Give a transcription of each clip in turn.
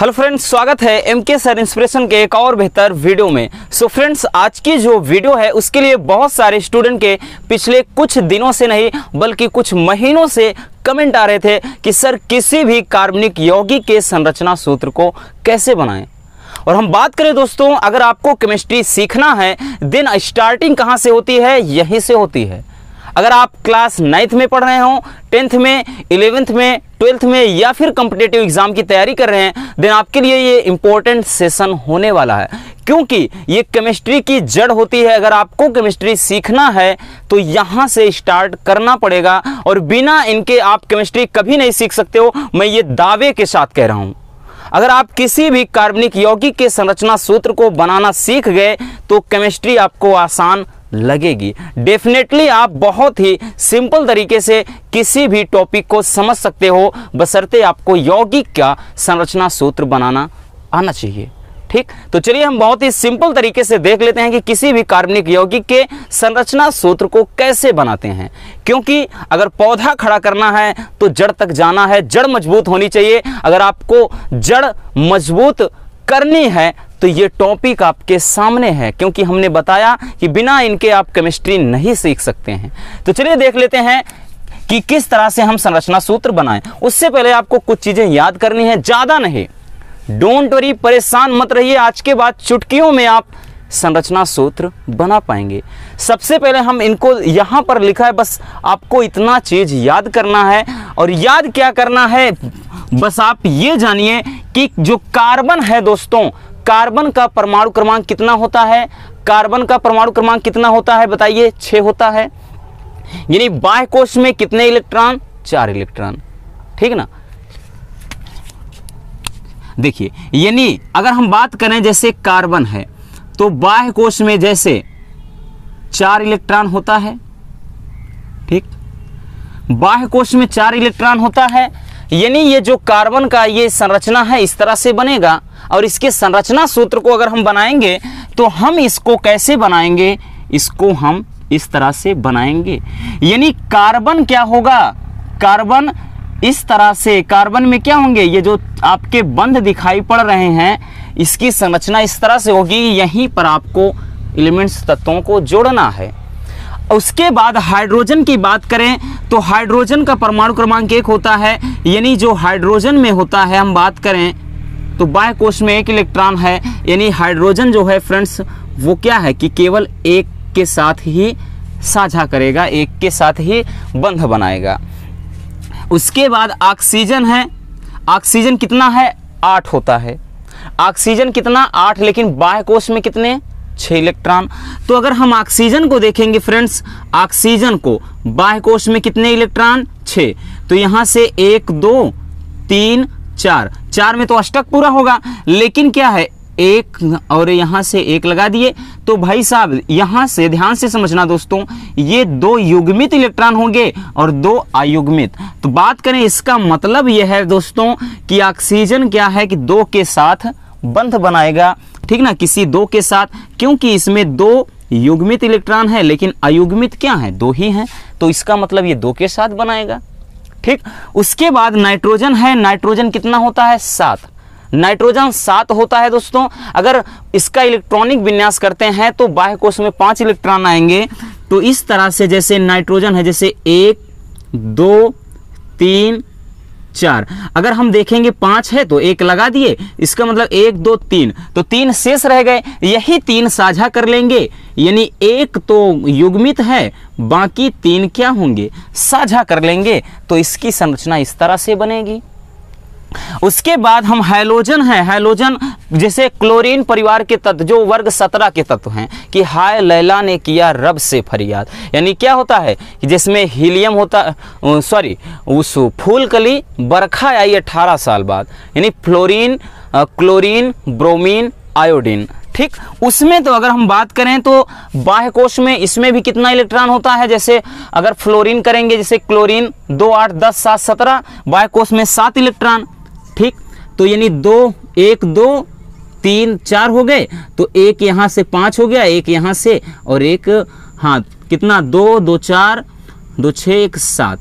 hello friends स्वागत है M के सर इंस्पिरेशन के एक और बेहतर वीडियो में सो so फ्रेंड्स आज की जो वीडियो है उसके लिए बहुत सारे स्टूडेंट के पिछले कुछ दिनों से नहीं बल्कि कुछ महीनों से कमेंट आ रहे थे कि सर किसी भी कार्बनिक यौगिक के संरचना सूत्र को कैसे बनाएं और हम बात करें दोस्तों अगर आपको केमिस्ट्री सीखना है दिन स्टार्टिंग कहाँ से होती है यहीं से होती है अगर आप क्लास नाइन्थ में पढ़ रहे हों टेंथ में इलेवेंथ में ट्वेल्थ में या फिर कंपिटेटिव एग्जाम की तैयारी कर रहे हैं देन आपके लिए ये इंपॉर्टेंट सेशन होने वाला है क्योंकि ये केमिस्ट्री की जड़ होती है अगर आपको केमिस्ट्री सीखना है तो यहाँ से स्टार्ट करना पड़ेगा और बिना इनके आप केमिस्ट्री कभी नहीं सीख सकते हो मैं ये दावे के साथ कह रहा हूँ अगर आप किसी भी कार्बनिक यौगिक के संरचना सूत्र को बनाना सीख गए तो केमिस्ट्री आपको आसान लगेगी डेफिनेटली आप बहुत ही सिंपल तरीके से किसी भी टॉपिक को समझ सकते हो बसरते आपको यौगिक का संरचना सूत्र बनाना आना चाहिए ठीक तो चलिए हम बहुत ही सिंपल तरीके से देख लेते हैं कि किसी भी कार्बनिक यौगिक के संरचना सूत्र को कैसे बनाते हैं क्योंकि अगर पौधा खड़ा करना है तो जड़ तक जाना है जड़ मजबूत होनी चाहिए अगर आपको जड़ मजबूत करनी है तो ये टॉपिक आपके सामने है क्योंकि हमने बताया कि बिना इनके आप केमिस्ट्री नहीं सीख सकते हैं तो चलिए देख लेते हैं कि किस तरह से हम संरचना सूत्र बनाएं उससे पहले आपको कुछ चीज़ें याद करनी है ज़्यादा नहीं डोंट वरी परेशान मत रहिए आज के बाद चुटकियों में आप संरचना सूत्र बना पाएंगे सबसे पहले हम इनको यहां पर लिखा है बस आपको इतना चीज़ याद करना है और याद क्या करना है बस आप ये जानिए कि जो कार्बन है दोस्तों कार्बन का परमाणु क्रमांक कितना होता है कार्बन का परमाणु क्रमांक कितना होता है बताइए छः होता है यानी बाह्य कोश में कितने इलेक्ट्रॉन चार इलेक्ट्रॉन ठीक ना देखिए यानी अगर हम बात करें जैसे कार्बन है तो बाह्य कोश में जैसे चार इलेक्ट्रॉन होता है ठीक बाह्य कोश में चार इलेक्ट्रॉन होता है यानी ये जो कार्बन का ये संरचना है इस तरह से बनेगा और इसके संरचना सूत्र को अगर हम बनाएंगे तो हम इसको कैसे बनाएंगे इसको हम इस तरह से बनाएंगे यानी कार्बन क्या होगा कार्बन इस तरह से कार्बन में क्या होंगे ये जो आपके बंध दिखाई पड़ रहे हैं इसकी संरचना इस तरह से होगी यहीं पर आपको एलिमेंट्स तत्वों को जोड़ना है उसके बाद हाइड्रोजन की बात करें तो हाइड्रोजन का परमाणु क्रमांक एक होता है यानी जो हाइड्रोजन में होता है हम बात करें तो बाह्य कोश में एक इलेक्ट्रॉन है यानी हाइड्रोजन जो है फ्रेंड्स वो क्या है कि केवल एक के साथ ही साझा करेगा एक के साथ ही बंध बनाएगा उसके बाद ऑक्सीजन है ऑक्सीजन कितना है आठ होता है ऑक्सीजन कितना आठ लेकिन बाह्य कोश में कितने छः इलेक्ट्रॉन तो अगर हम ऑक्सीजन को देखेंगे फ्रेंड्स ऑक्सीजन को बाह्य कोश में कितने इलेक्ट्रॉन छः तो यहाँ से एक दो तीन चार चार में तो अष्टक पूरा होगा लेकिन क्या है एक और यहाँ से एक लगा दिए तो भाई साहब यहाँ से ध्यान से समझना दोस्तों ये दो युग्मित इलेक्ट्रॉन होंगे और दो अयुग्मित तो बात करें इसका मतलब यह है दोस्तों कि ऑक्सीजन क्या है कि दो के साथ बंध बनाएगा ठीक ना किसी दो के साथ क्योंकि इसमें दो युग्मित इलेक्ट्रॉन है लेकिन अयुग्मित क्या है दो ही हैं तो इसका मतलब ये दो के साथ बनाएगा ठीक उसके बाद नाइट्रोजन है नाइट्रोजन कितना होता है सात नाइट्रोजन सात होता है दोस्तों अगर इसका इलेक्ट्रॉनिक विन्यास करते हैं तो बाह्य कोष में पांच इलेक्ट्रॉन आएंगे तो इस तरह से जैसे नाइट्रोजन है जैसे एक दो तीन चार अगर हम देखेंगे पांच है तो एक लगा दिए इसका मतलब एक दो तीन तो तीन शेष रह गए यही तीन साझा कर लेंगे यानी एक तो युग्मित है बाकी तीन क्या होंगे साझा कर लेंगे तो इसकी संरचना इस तरह से बनेगी उसके बाद हम हाइलोजन है हाइलोजन जैसे क्लोरीन परिवार के तत्व जो वर्ग सत्रह के तत्व हैं कि हाय लैला ने किया रब से फरियाद यानी क्या होता है कि जिसमें हीलियम होता सॉरी उस फूल कली बरखा आई अठारह साल बाद यानी फ्लोरीन क्लोरीन ब्रोमीन आयोडीन ठीक उसमें तो अगर हम बात करें तो बाह्य कोश में इसमें भी कितना इलेक्ट्रॉन होता है जैसे अगर फ्लोरीन करेंगे जैसे क्लोरीन दो आठ दस सात सत्रह बाह्य कोश में सात इलेक्ट्रॉन तो यानी दो एक दो तीन चार हो गए तो एक यहाँ से पाँच हो गया एक यहाँ से और एक हाँ कितना दो दो चार दो छः एक सात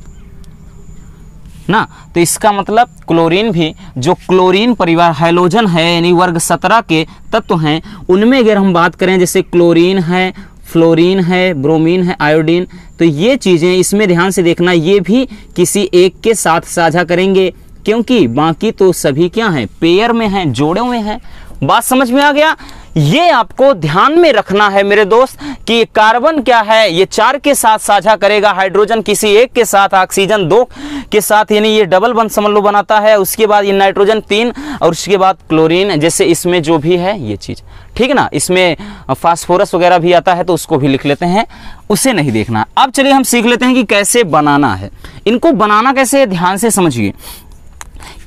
ना तो इसका मतलब क्लोरीन भी जो क्लोरीन परिवार हाइलोजन है यानी वर्ग सत्रह के तत्व हैं उनमें अगर हम बात करें जैसे क्लोरीन है फ्लोरीन है ब्रोमीन है आयोडीन तो ये चीज़ें इसमें ध्यान से देखना ये भी किसी एक के साथ साझा करेंगे क्योंकि बाकी तो सभी क्या है पेयर में है जोड़े हुए हैं बात समझ में आ गया ये आपको ध्यान में रखना है मेरे दोस्त कि कार्बन क्या है ये चार के साथ साझा करेगा हाइड्रोजन किसी एक के साथ ऑक्सीजन दो के साथ यानी ये डबल बन समझ लो बनाता है उसके बाद ये नाइट्रोजन तीन और उसके बाद क्लोरीन जैसे इसमें जो भी है ये चीज़ ठीक है ना इसमें फास्फोरस वगैरह भी आता है तो उसको भी लिख लेते हैं उसे नहीं देखना अब चलिए हम सीख लेते हैं कि कैसे बनाना है इनको बनाना कैसे ध्यान से समझिए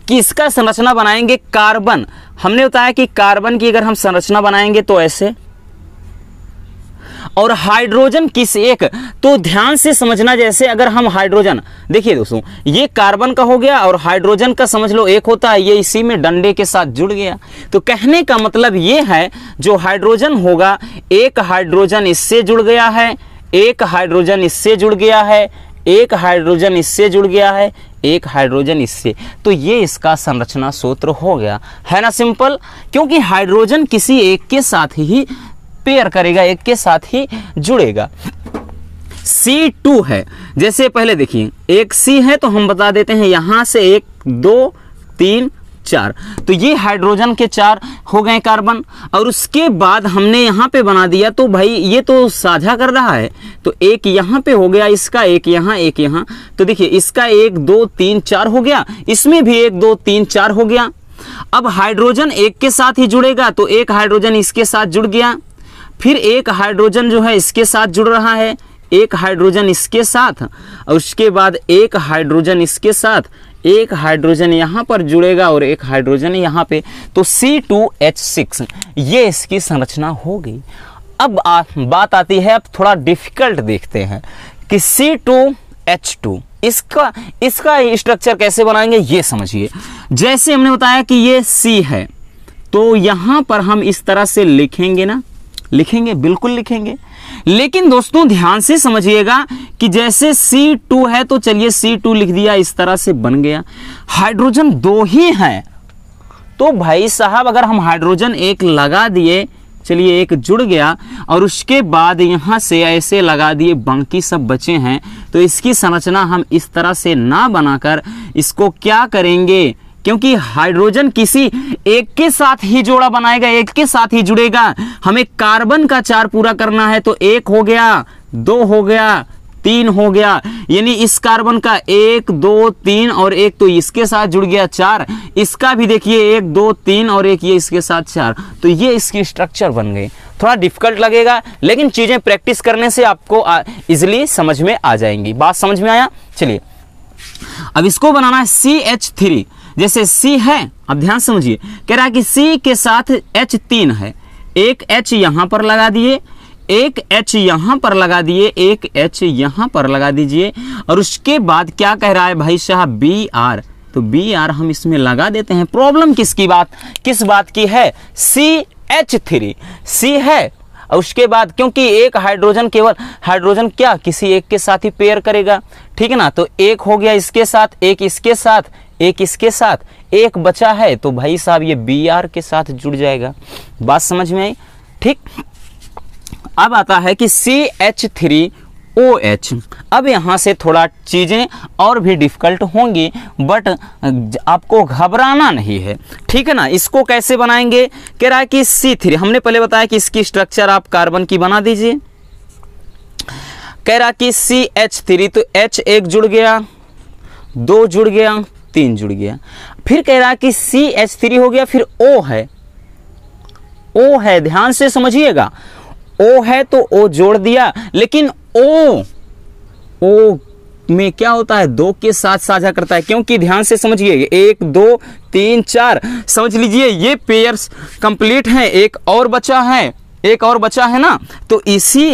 किसका इसका संरचना बनाएंगे कार्बन हमने बताया कि कार्बन की अगर हम संरचना बनाएंगे तो ऐसे और हाइड्रोजन किस एक तो ध्यान से समझना जैसे अगर हम हाइड्रोजन देखिए दोस्तों ये कार्बन का हो गया और हाइड्रोजन का समझ लो एक होता है ये इसी में डंडे के साथ जुड़ गया तो कहने का मतलब ये है जो हाइड्रोजन होगा एक हाइड्रोजन इससे जुड़ गया है एक हाइड्रोजन इससे जुड़ गया है एक हाइड्रोजन इससे जुड़ गया है एक हाइड्रोजन इससे तो ये इसका संरचना सूत्र हो गया है ना सिंपल क्योंकि हाइड्रोजन किसी एक के साथ ही पेयर करेगा एक के साथ ही जुड़ेगा सी टू है जैसे पहले देखिए एक सी है तो हम बता देते हैं यहां से एक दो तीन चार तो ये हाइड्रोजन के चार हो गए कार्बन और उसके बाद हमने यहाँ पे बना दिया तो भाई ये तो साझा कर रहा है तो एक यहाँ पे हो गया इसका एक यहाँ एक यहाँ तो देखिए इसका एक दो तीन चार हो गया इसमें भी एक दो तीन चार हो गया अब हाइड्रोजन एक के साथ ही जुड़ेगा तो एक हाइड्रोजन इसके साथ जुड़ गया फिर एक हाइड्रोजन जो है इसके साथ जुड़ रहा है एक हाइड्रोजन इसके साथ और उसके बाद एक हाइड्रोजन इसके साथ एक हाइड्रोजन यहाँ पर जुड़ेगा और एक हाइड्रोजन यहाँ पे तो C2H6 ये इसकी संरचना होगी अब आ, बात आती है अब थोड़ा डिफिकल्ट देखते हैं कि C2H2 इसका इसका स्ट्रक्चर कैसे बनाएंगे ये समझिए जैसे हमने बताया कि ये C है तो यहाँ पर हम इस तरह से लिखेंगे ना लिखेंगे बिल्कुल लिखेंगे लेकिन दोस्तों ध्यान से समझिएगा कि जैसे C2 है तो चलिए C2 लिख दिया इस तरह से बन गया हाइड्रोजन दो ही है तो भाई साहब अगर हम हाइड्रोजन एक लगा दिए चलिए एक जुड़ गया और उसके बाद यहाँ से ऐसे लगा दिए बंकी सब बचे हैं तो इसकी संरचना हम इस तरह से ना बनाकर इसको क्या करेंगे क्योंकि हाइड्रोजन किसी एक के साथ ही जोड़ा बनाएगा एक के साथ ही जुड़ेगा हमें कार्बन का चार पूरा करना है तो एक हो गया दो हो गया तीन हो गया यानी इस कार्बन का एक दो तीन और एक तो इसके साथ जुड़ गया चार इसका भी देखिए एक दो तीन और एक ये इसके साथ चार तो ये इसकी स्ट्रक्चर बन गई थोड़ा डिफिकल्ट लगेगा लेकिन चीज़ें प्रैक्टिस करने से आपको इजिली समझ में आ जाएंगी बात समझ में आया चलिए अब इसको बनाना है सी एच थ्री जैसे सी है अब ध्यान समझिए कह रहा है कि सी के साथ एच तीन है एक एच यहाँ पर लगा दिए एक एच यहाँ पर लगा दिए एक एच यहाँ पर लगा दीजिए और उसके बाद क्या कह रहा है भाई शाह बी आर तो बी आर हम इसमें लगा देते हैं प्रॉब्लम किसकी बात किस बात की है सी एच थ्री सी है और उसके बाद क्योंकि एक हाइड्रोजन केवल हाइड्रोजन क्या किसी एक के साथ ही पेयर करेगा ठीक है ना तो एक हो गया इसके साथ एक इसके साथ एक इसके साथ एक बचा है तो भाई साहब ये बी आर के साथ जुड़ जाएगा बात समझ में आई ठीक अब आता है कि C H three O H अब यहाँ से थोड़ा चीज़ें और भी डिफ़िकल्ट होंगी बट आपको घबराना नहीं है ठीक है ना इसको कैसे बनाएंगे कह रहा है कि सी थ्री हमने पहले बताया कि इसकी स्ट्रक्चर आप कार्बन की बना दीजिए कह रहा कि सी एच थ्री तो एच एक जुड़ गया दो जुड़ गया तीन जुड़ गया फिर कह रहा कि सी एच थ्री हो गया फिर ओ है ओ है ध्यान से समझिएगा ओ है तो ओ जोड़ दिया लेकिन ओ ओ में क्या होता है दो के साथ साझा करता है क्योंकि ध्यान से समझिए एक दो तीन चार समझ लीजिए ये पेयर्स कंप्लीट हैं एक और बचा है एक और बचा है ना तो इसी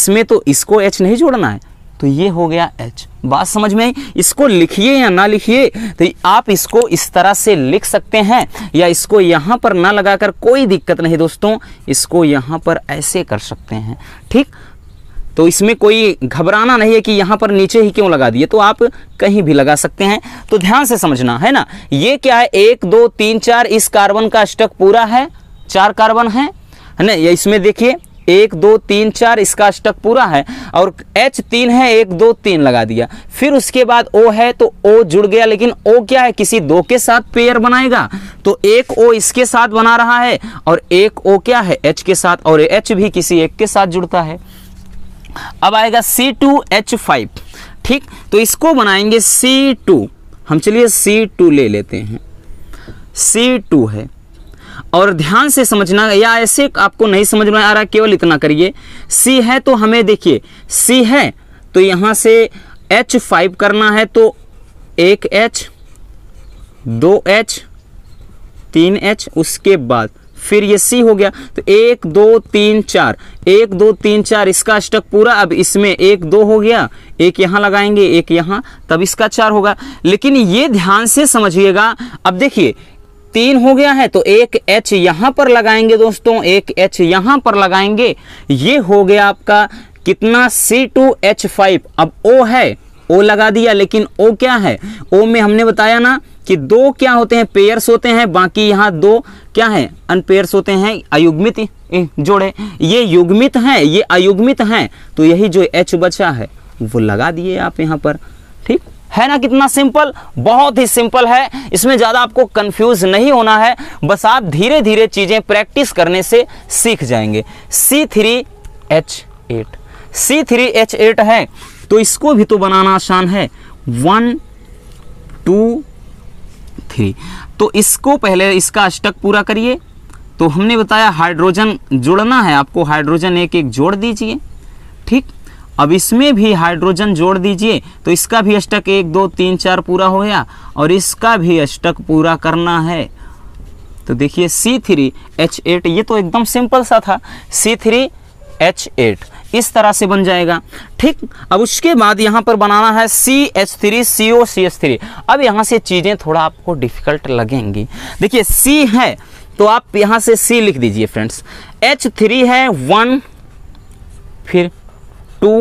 इसमें तो इसको एच नहीं जोड़ना है तो ये हो गया एच बात समझ में आई इसको लिखिए या ना लिखिए तो आप इसको इस तरह से लिख सकते हैं या इसको यहाँ पर ना लगाकर कोई दिक्कत नहीं दोस्तों इसको यहाँ पर ऐसे कर सकते हैं ठीक तो इसमें कोई घबराना नहीं है कि यहाँ पर नीचे ही क्यों लगा दिए तो आप कहीं भी लगा सकते हैं तो ध्यान से समझना है ना ये क्या है एक दो तीन चार इस कार्बन का स्टक पूरा है चार कार्बन है ना इसमें देखिए एक दो तीन चार इसका स्टक पूरा है और एच तीन है एक दो तीन लगा दिया फिर उसके बाद ओ है तो ओ जुड़ गया लेकिन ओ क्या है किसी दो के साथ पेयर बनाएगा तो एक ओ इसके साथ बना रहा है और एक ओ क्या है एच के साथ और एच भी किसी एक के साथ जुड़ता है अब आएगा सी टू एच फाइव ठीक तो इसको बनाएंगे सी टू हम चलिए सी टू ले लेते हैं सी टू है और ध्यान से समझना या ऐसे आपको नहीं समझ में आ रहा केवल इतना करिए सी है तो हमें देखिए सी है तो यहां से एच फाइव करना है तो एक एच दो एच तीन एच उसके बाद फिर ये सी हो गया तो एक दो तीन चार एक दो तीन चार इसका स्टक पूरा अब इसमें एक दो हो गया एक यहां लगाएंगे एक यहां तब इसका चार होगा लेकिन ये ध्यान से समझिएगा अब देखिए तीन हो गया है तो एक एच यहां पर लगाएंगे दोस्तों एक एच यहां पर लगाएंगे ये हो गया आपका कितना सी टू एच फाइव अब ओ है ओ लगा दिया लेकिन ओ क्या है ओ में हमने बताया ना कि दो क्या होते हैं पेयर्स होते हैं बाकी यहाँ दो क्या है अनपेयर्स होते हैं अयुग्मित जोड़े ये युग्मित हैं ये अयुग्मित हैं तो यही जो एच बचा है वो लगा दिए आप यहां पर ठीक है ना कितना सिंपल बहुत ही सिंपल है इसमें ज़्यादा आपको कंफ्यूज नहीं होना है बस आप धीरे धीरे चीज़ें प्रैक्टिस करने से सीख जाएंगे C three H eight C three H eight है तो इसको भी तो बनाना आसान है वन टू थ्री तो इसको पहले इसका स्टक पूरा करिए तो हमने बताया हाइड्रोजन जुड़ना है आपको हाइड्रोजन एक एक जोड़ दीजिए ठीक अब इसमें भी हाइड्रोजन जोड़ दीजिए तो इसका भी स्टक एक दो तीन चार पूरा हो गया और इसका भी स्टक पूरा करना है तो देखिए सी थ्री एच एट ये तो एकदम सिंपल सा था सी थ्री एच एट इस तरह से बन जाएगा ठीक अब उसके बाद यहाँ पर बनाना है C H three C O C H three अब यहाँ से चीज़ें थोड़ा आपको डिफ़िकल्ट लगेंगी देखिए सी है तो आप यहाँ से सी लिख दीजिए फ्रेंड्स एच थ्री है वन फिर टू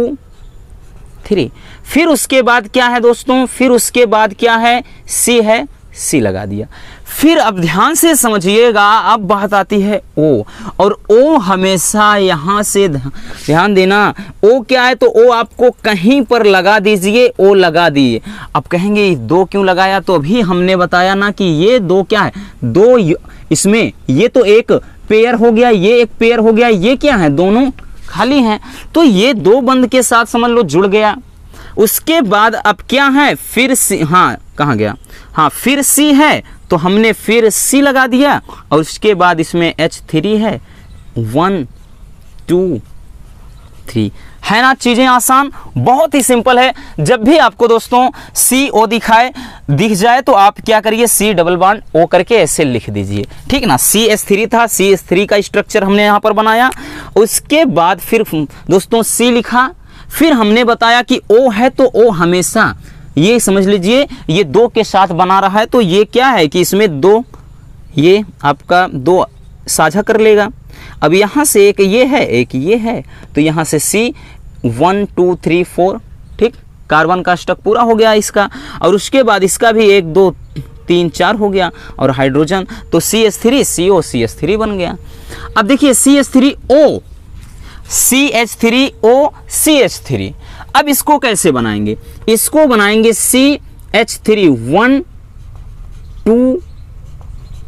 थ्री फिर उसके बाद क्या है दोस्तों फिर उसके बाद क्या है सी है सी लगा दिया फिर अब ध्यान से समझिएगा अब बात आती है ओ और ओ हमेशा यहां से ध्यान देना ओ क्या है तो ओ आपको कहीं पर लगा दीजिए ओ लगा दिए अब कहेंगे दो क्यों लगाया तो अभी हमने बताया ना कि ये दो क्या है दो इसमें ये तो एक पेयर हो गया ये एक पेयर हो गया ये क्या है दोनों खाली हैं तो ये दो बंद के साथ समझ लो जुड़ गया उसके बाद अब क्या है फिर सी हाँ कहा गया हाँ फिर सी है तो हमने फिर सी लगा दिया और उसके बाद इसमें एच थ्री है वन टू थ्री है ना चीज़ें आसान बहुत ही सिंपल है जब भी आपको दोस्तों सी ओ दिखाए दिख जाए तो आप क्या करिए सी डबल बाड ओ करके ऐसे लिख दीजिए ठीक ना सी एस थ्री था सी एस थ्री का स्ट्रक्चर हमने यहाँ पर बनाया उसके बाद फिर दोस्तों सी लिखा फिर हमने बताया कि ओ है तो ओ हमेशा ये समझ लीजिए ये दो के साथ बना रहा है तो ये क्या है कि इसमें दो ये आपका दो साझा कर लेगा अब यहाँ से एक ये है एक ये है तो यहाँ से C one two three four ठीक कार्बन का स्टक पूरा हो गया इसका और उसके बाद इसका भी एक दो तीन चार हो गया और हाइड्रोजन तो C S three C O C S three बन गया अब देखिए C S three O C H three O C H three अब इसको कैसे बनाएंगे इसको बनाएंगे C H three one two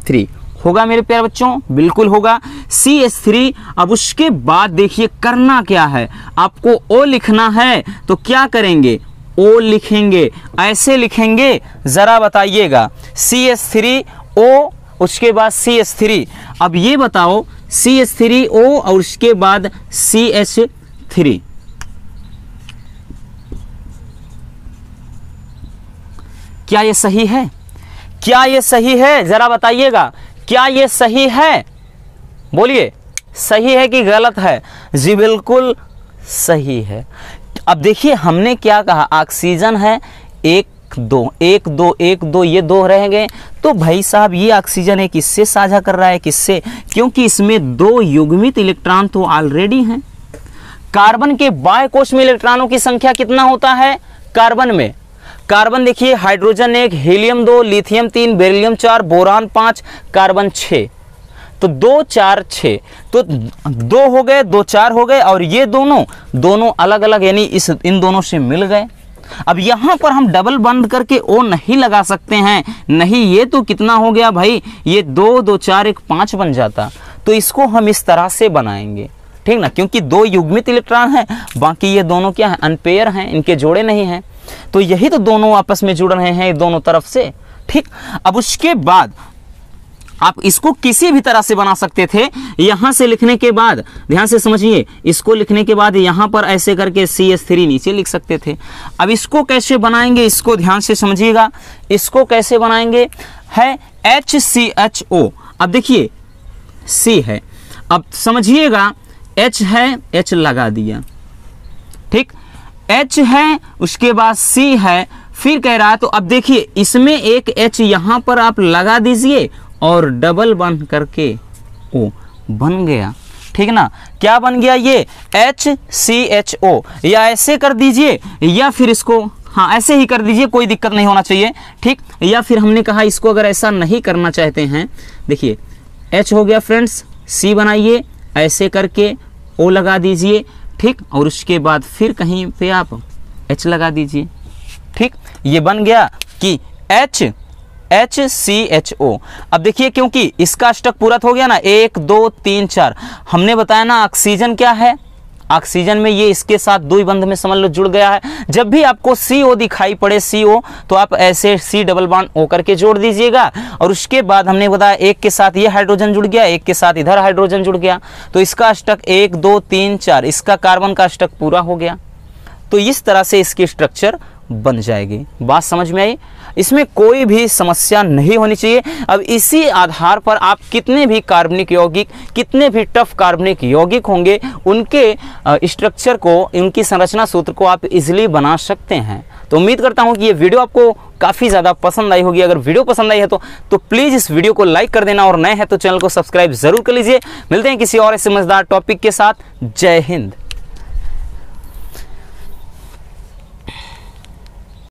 three होगा मेरे प्यारे बच्चों बिल्कुल होगा सी एस थ्री अब उसके बाद देखिए करना क्या है आपको ओ लिखना है तो क्या करेंगे ओ लिखेंगे ऐसे लिखेंगे ज़रा बताइएगा सी एस थ्री ओ उसके बाद सी एस थ्री अब ये बताओ सी एस थ्री ओ और उसके बाद सी एस थ्री क्या ये सही है क्या ये सही है ज़रा बताइएगा क्या ये सही है बोलिए सही है कि गलत है जी बिल्कुल सही है अब देखिए हमने क्या कहा ऑक्सीजन है एक दो एक दो एक दो ये दो रह गए तो भाई साहब ये ऑक्सीजन है किससे साझा कर रहा है किससे क्योंकि इसमें दो युग्मित इलेक्ट्रॉन तो ऑलरेडी हैं कार्बन के बाय कोश में इलेक्ट्रॉनों की संख्या कितना होता है कार्बन में कार्बन देखिए हाइड्रोजन एक हीलियम दो लिथियम तीन बेरिलियम चार बोरान पाँच कार्बन छः तो दो चार छ तो दो हो गए दो चार हो गए और ये दोनों दोनों अलग अलग यानी इस इन दोनों से मिल गए अब यहाँ पर हम डबल बंद करके ओ नहीं लगा सकते हैं नहीं ये तो कितना हो गया भाई ये दो दो चार एक पाँच बन जाता तो इसको हम इस तरह से बनाएंगे ठीक ना क्योंकि दो युग्मित इलेक्ट्रॉन है बाकी ये दोनों क्या है अनपेयर हैं इनके जोड़े नहीं हैं तो यही तो दोनों आपस में जुड़ रहे हैं दोनों तरफ से ठीक अब उसके बाद आप इसको किसी भी तरह से बना सकते थे यहां से लिखने के बाद ध्यान से समझिए इसको लिखने के बाद यहां पर ऐसे करके सी एस थ्री नीचे लिख सकते थे अब इसको कैसे बनाएंगे इसको ध्यान से समझिएगा इसको कैसे बनाएंगे है एच सी एच ओ अब देखिए सी है अब समझिएगा एच है एच लगा दिया ठीक एच है उसके बाद सी है फिर कह रहा है तो अब देखिए इसमें एक एच यहाँ पर आप लगा दीजिए और डबल बन करके ओ बन गया ठीक ना क्या बन गया ये एच सी एच ओ या ऐसे कर दीजिए या फिर इसको हाँ ऐसे ही कर दीजिए कोई दिक्कत नहीं होना चाहिए ठीक या फिर हमने कहा इसको अगर ऐसा नहीं करना चाहते हैं देखिए एच हो गया फ्रेंड्स सी बनाइए ऐसे करके ओ लगा दीजिए ठीक और उसके बाद फिर कहीं पे आप एच लगा दीजिए ठीक ये बन गया कि H H C H O अब देखिए क्योंकि इसका स्टक पूरा तो हो गया ना एक दो तीन चार हमने बताया ना ऑक्सीजन क्या है ऑक्सीजन में ये इसके साथ दो बंध में समझ लो जुड़ गया है जब भी आपको सी ओ दिखाई पड़े सी ओ तो आप ऐसे सी डबल बॉन्ड ओ करके जोड़ दीजिएगा और उसके बाद हमने बताया एक के साथ ये हाइड्रोजन जुड़ गया एक के साथ इधर हाइड्रोजन जुड़ गया तो इसका अष्टक एक दो तीन चार इसका कार्बन का अष्टक पूरा हो गया तो इस तरह से इसकी स्ट्रक्चर बन जाएगी बात समझ में आई इसमें कोई भी समस्या नहीं होनी चाहिए अब इसी आधार पर आप कितने भी कार्बनिक यौगिक कितने भी टफ कार्बनिक यौगिक होंगे उनके स्ट्रक्चर को उनकी संरचना सूत्र को आप इजिली बना सकते हैं तो उम्मीद करता हूँ कि ये वीडियो आपको काफ़ी ज़्यादा पसंद आई होगी अगर वीडियो पसंद आई है तो तो प्लीज़ इस वीडियो को लाइक कर देना और नए हैं तो चैनल को सब्सक्राइब जरूर कर लीजिए मिलते हैं किसी और ऐसे मज़ेदार टॉपिक के साथ जय हिंद